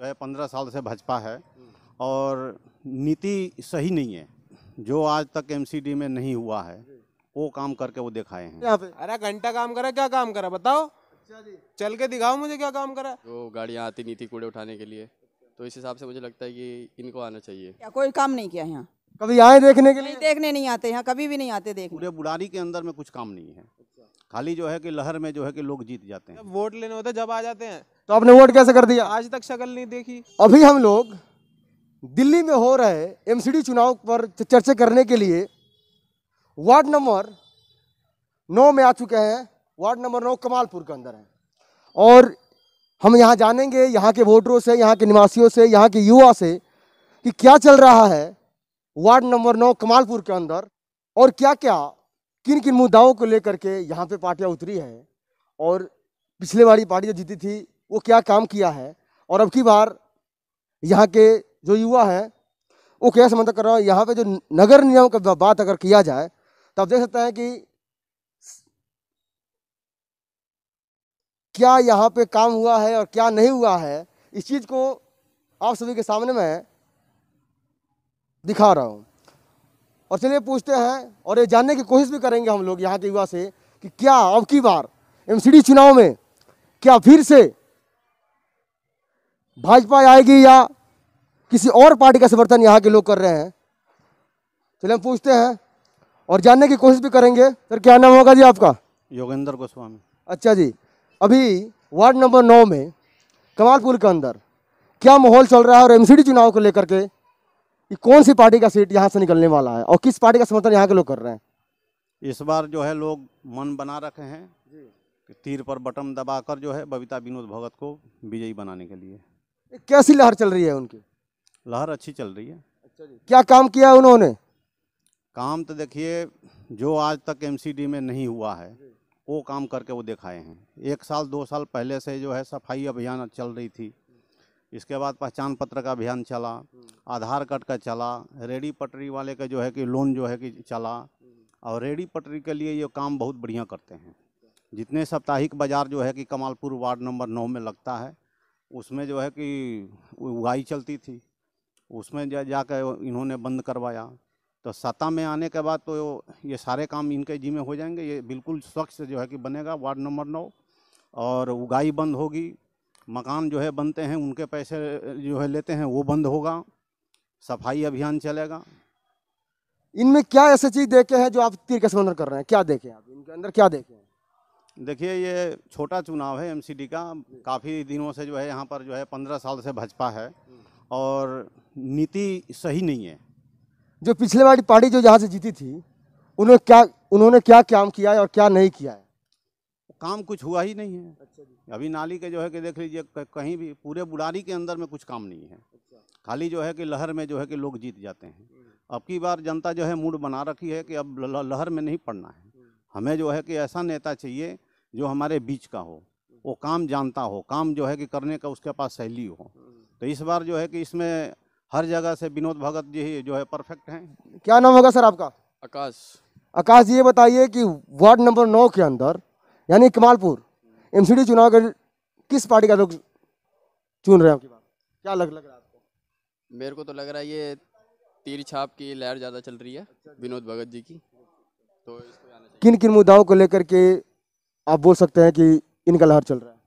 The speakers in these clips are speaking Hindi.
जो है पंद्रह साल से भाजपा है और नीति सही नहीं है जो आज तक एमसीडी में नहीं हुआ है वो काम करके वो दिखाए हैं अरे घंटा काम करा क्या काम करा बताओ अच्छा चल के दिखाओ मुझे क्या काम करा जो गाड़ियाँ आती नीति कूड़े उठाने के लिए तो इस हिसाब से मुझे लगता है कि इनको आना चाहिए क्या कोई काम नहीं किया यहाँ कभी आए देखने के लिए देखने नहीं आते यहाँ कभी भी नहीं आते देखने पूरे बुढ़ारी के अंदर में कुछ काम नहीं है खाली जो है कि लहर में जो है कि लोग जीत जाते हैं वोट लेने होते जब आ जाते हैं तो आपने वोट कैसे कर दिया आज तक शक्ल नहीं देखी अभी हम लोग दिल्ली में हो रहे एमसीडी चुनाव पर चर्चा करने के लिए वार्ड नंबर नौ में आ चुके हैं वार्ड नंबर नौ कमालपुर के अंदर है और हम यहाँ जानेंगे यहाँ के वोटरों से यहाँ के निवासियों से यहाँ के युवा से कि क्या चल रहा है वार्ड नंबर नौ कमालपुर के अंदर और क्या क्या किन किन मुद्दाओं को लेकर के यहाँ पे पार्टियाँ उतरी हैं और पिछले बारी पार्टी जो जीती थी वो क्या काम किया है और अब की बार यहाँ के जो युवा हैं वो क्या समझ कर रहा हूँ यहाँ पे जो नगर नियम का बात अगर किया जाए तो आप देख सकते हैं कि क्या यहाँ पे काम हुआ है और क्या नहीं हुआ है इस चीज़ को आप सभी के सामने मैं दिखा रहा हूँ और चलिए पूछते हैं और ये जानने की कोशिश भी करेंगे हम लोग यहाँ के युवा से कि क्या अब की बार एमसीडी चुनाव में क्या फिर से भाजपा आएगी या किसी और पार्टी का समर्थन यहाँ के लोग कर रहे हैं चलिए हम पूछते हैं और जानने की कोशिश भी करेंगे सर क्या नाम होगा जी आपका योगेंद्र गोस्वामी अच्छा जी अभी वार्ड नंबर नौ में कमालपुर के अंदर क्या माहौल चल रहा है और एमसीडी चुनाव को लेकर के कौन सी पार्टी का सीट यहाँ से निकलने वाला है और किस पार्टी का समर्थन यहाँ के लोग कर रहे हैं इस बार जो है लोग मन बना रखे हैं तीर पर बटन दबाकर जो है बबीता विनोद भगत को विजयी बनाने के लिए कैसी लहर चल रही है उनकी लहर अच्छी चल रही है अच्छा जी क्या काम किया उन्होंने काम तो देखिए जो आज तक एमसीडी में नहीं हुआ है वो काम करके वो दिखाए हैं एक साल दो साल पहले से जो है सफाई अभियान चल रही थी इसके बाद पहचान पत्र का अभियान चला आधार कार्ड का चला रेडी पटरी वाले का जो है कि लोन जो है कि चला और रेडी पटरी के लिए ये काम बहुत बढ़िया करते हैं जितने साप्ताहिक बाज़ार जो है कि कमालपुर वार्ड नंबर नौ में लगता है उसमें जो है कि उगाई चलती थी उसमें जा जाकर इन्होंने बंद करवाया तो सत्ता में आने के बाद तो ये सारे काम इनके जी में हो जाएंगे ये बिल्कुल स्वच्छ जो है कि बनेगा वार्ड नंबर नौ और उगाई बंद होगी मकान जो है बनते हैं उनके पैसे जो है लेते हैं वो बंद होगा सफाई अभियान चलेगा इनमें क्या ऐसी चीज़ देखे हैं जो आप तीर का समर कर रहे हैं क्या देखें आप इनके अंदर क्या देखें देखिए ये छोटा चुनाव है एमसीडी का काफ़ी दिनों से जो है यहाँ पर जो है पंद्रह साल से भाजपा है हम्म। और नीति सही नहीं है जो पिछले बार पार्टी जो यहाँ से जीती थी उन्होंने क्या उन्होंने क्या काम किया है और क्या नहीं किया है काम कुछ हुआ ही नहीं है अच्छा अभी नाली के जो है कि देख लीजिए कहीं भी पूरे बुढ़ारी के अंदर में कुछ काम नहीं है अच्छा। खाली जो है कि लहर में जो है कि लोग जीत जाते हैं हम्म। अब की बार जनता जो है मूड बना रखी है कि अब लहर में नहीं पड़ना है हम्म। हमें जो है कि ऐसा नेता चाहिए जो हमारे बीच का हो वो काम जानता हो काम जो है कि करने का उसके पास शैली हो तो इस बार जो है कि इसमें हर जगह से विनोद भगत जी जो है परफेक्ट हैं क्या नाम होगा सर आपका आकाश आकाश ये बताइए कि वार्ड नंबर नौ के अंदर यानी कमालपुर एमसीडी चुनाव के किस पार्टी का लोग चुन रहे हैं क्या लग लग रहा है आपको मेरे को तो लग रहा है ये तीर छाप की लहर ज़्यादा चल रही है विनोद भगत जी की तो किन किन मुद्दाओं को लेकर के आप बोल सकते हैं कि इनका लहर चल रहा है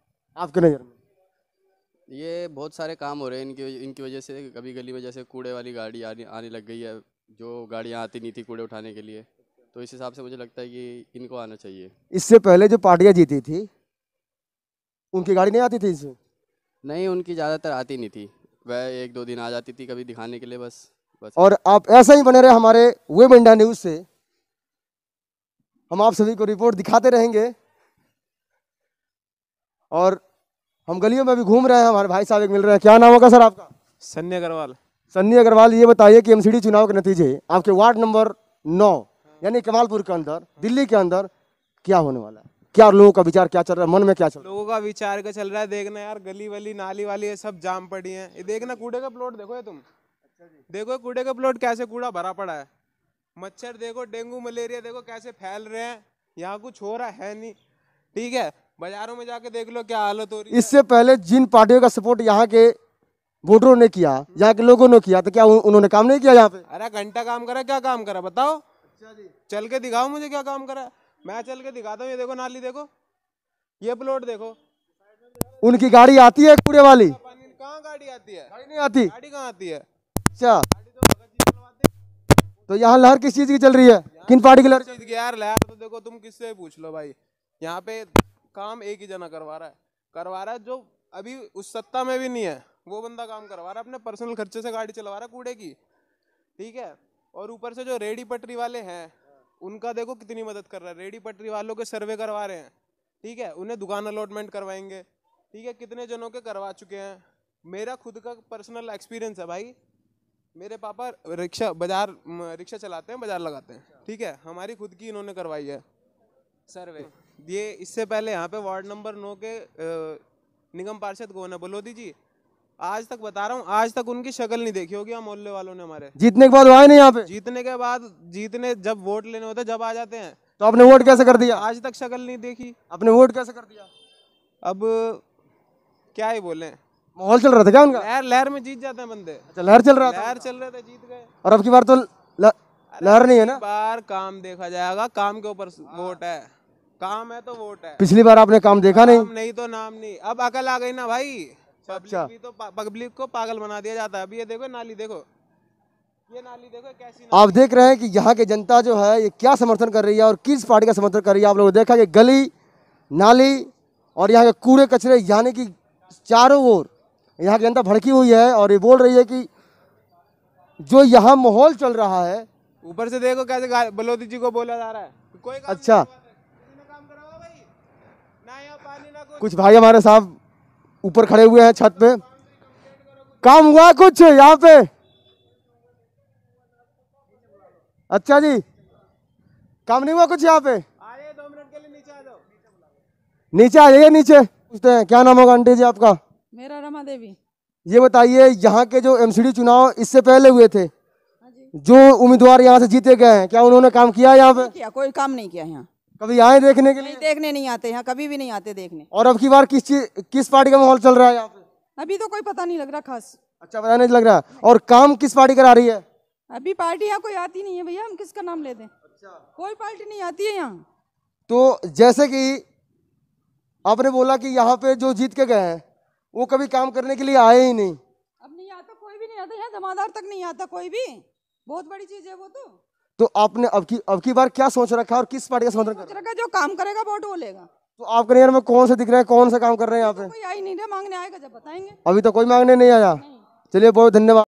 आपके नज़र में ये बहुत सारे काम हो रहे हैं इनकी इनकी वजह से कभी गली में जैसे कूड़े वाली गाड़ी आने आने लग गई है जो गाड़ियाँ आती नहीं थी कूड़े उठाने के लिए तो इस हिसाब से मुझे लगता है कि इनको आना चाहिए इससे पहले जो पार्टियाँ जीती थी उनकी गाड़ी नहीं आती थी इसमें नहीं उनकी ज़्यादातर आती नहीं थी वह एक दो दिन आ जाती थी कभी दिखाने के लिए बस बस और आप ऐसा ही बने रहे हमारे वेब इंडिया न्यूज़ से हम आप सभी को रिपोर्ट दिखाते रहेंगे और हम गलियों में भी घूम रहे हैं हमारे भाई साहब एक मिल रहे हैं क्या नाम होगा सर आपका सन्नी अग्रवाल सन्नी अग्रवाल ये बताइए कि एमसीडी चुनाव के नतीजे आपके वार्ड नंबर नौ यानी कमालपुर के अंदर दिल्ली के अंदर क्या होने वाला है क्या लोगों का विचार क्या चल रहा है मन में क्या चल रहा है लोगों का विचार क्या चल रहा है देखना यार गली वाली नाली वाली ये सब जाम पड़ी है ये देखना कूड़े का प्लॉट देखो ये तुम अच्छा जी देखो कूड़े का प्लॉट कैसे कूड़ा भरा पड़ा है मच्छर देखो डेंगू मलेरिया देखो कैसे फैल रहे हैं यहाँ कुछ हो रहा है नहीं ठीक है बाजारों में जाके देख लो क्या हालत हो रही है इससे पहले जिन पार्टियों का सपोर्ट यहाँ के वोटरों ने किया यहाँ के लोगों ने किया तो क्या उन्होंने काम नहीं किया यहाँ पे अरे घंटा काम करा क्या काम करा बताओ अच्छा चल के दिखाओ मुझे क्या काम करा मैं चल के दिखाता हूँ ये देखो नाली देखो ये प्लॉट देखो उनकी गाड़ी आती है कूड़े वाली कहाँ गाड़ी आती है गाड़ी नहीं आती गाड़ी कहाँ आती है अच्छा तो यहाँ लहर किस चीज की चल रही है किन पार्टी की लहर यार लहर तो देखो तुम किससे पूछ लो भाई यहाँ पे काम एक ही जना करवा रहा है करवा रहा है जो अभी उस सत्ता में भी नहीं है वो बंदा काम करवा रहा है अपने पर्सनल खर्चे से गाड़ी चलवा रहा है कूड़े की ठीक है और ऊपर से जो रेडी पटरी वाले हैं उनका देखो कितनी मदद कर रहा है रेडी पटरी वालों के सर्वे करवा रहे हैं ठीक है उन्हें दुकान अलॉटमेंट करवाएंगे ठीक है कितने जनों के करवा चुके हैं मेरा खुद का पर्सनल एक्सपीरियंस है भाई मेरे पापा रिक्शा बाजार रिक्शा चलाते हैं बाजार लगाते हैं ठीक है हमारी खुद की इन्होंने करवाई है सर्वे ये इससे पहले यहाँ पे वार्ड नंबर नौ के निगम पार्षद कौन है बलोदी जी आज तक बता रहा हूँ आज तक उनकी शक्ल नहीं देखी होगी मोहल्ले वालों ने हमारे जीतने के बाद आए नहीं यहाँ पे जीतने के बाद जीतने जब वोट लेने होते जब आ जाते हैं तो आपने वोट कैसे कर दिया आज तक शक्ल नहीं देखी आपने वोट कैसे कर दिया अब क्या ही बोले माहौल चल रहा था क्या उनका लहर लहर में जीत जाते हैं बंदे अच्छा लहर चल रहा था लहर चल रहे थे जीत गए और अब की बार तो लहर नहीं है ना बार काम देखा जाएगा काम के ऊपर हाँ। वोट है काम है तो वोट है पिछली बार आपने काम देखा नहीं नहीं तो नाम नहीं अब अकल आ गई ना भाई अच्छा तो पब्लिक को पागल बना दिया जाता है अभी ये देखो नाली देखो ये नाली देखो कैसी नाली आप देख रहे हैं कि यहाँ के जनता जो है ये क्या समर्थन कर रही है और किस पार्टी का समर्थन कर रही है आप लोगों ने देखा कि गली नाली और यहाँ के कूड़े कचरे यानी कि चारों ओर यहाँ की जनता भड़की हुई है और ये बोल रही है कि जो यहाँ माहौल चल रहा है ऊपर से देखो कैसे बलोदी जी को बोला जा रहा है कोई अच्छा कुछ भाई हमारे साहब ऊपर खड़े हुए हैं छत पे काम हुआ कुछ यहाँ पे अच्छा जी काम नहीं हुआ कुछ यहाँ पे दो मिनट के लिए नीचे नीचे आ जाइए नीचे पूछते हैं क्या नाम होगा आंटी जी आपका मेरा रमा देवी ये बताइए यहाँ के जो एमसीडी चुनाव इससे पहले हुए थे हाँ जो उम्मीदवार यहाँ से जीते गए हैं क्या उन्होंने काम किया यहाँ पे किया कोई काम नहीं किया यहाँ कभी आए देखने के लिए देखने नहीं आते यहाँ कभी भी नहीं आते देखने और अब की बार किस चीज किस पार्टी का माहौल चल रहा है यहाँ पे अभी तो कोई पता नहीं लग रहा खास अच्छा पता नहीं लग रहा और काम किस पार्टी करा रही है अभी पार्टी यहाँ कोई आती नहीं है भैया हम किसका नाम ले दें अच्छा कोई पार्टी नहीं आती है यहाँ तो जैसे कि आपने बोला कि यहाँ पे जो जीत के गए हैं वो कभी काम करने के लिए आए ही नहीं अब नहीं आता कोई भी नहीं आता यहाँ जमादार तक नहीं आता कोई भी बहुत बड़ी चीज है वो तो तो आपने अब की अब की बार क्या सोच रखा है और किस पार्टी का समर्थन कर रखा जो काम करेगा वोट वो लेगा तो आप कह रहे कौन से दिख रहे हैं कौन सा काम कर रहे हैं यहाँ पे आई नहीं मांगने आएगा जब बताएंगे अभी तो कोई मांगने नहीं आया चलिए बहुत धन्यवाद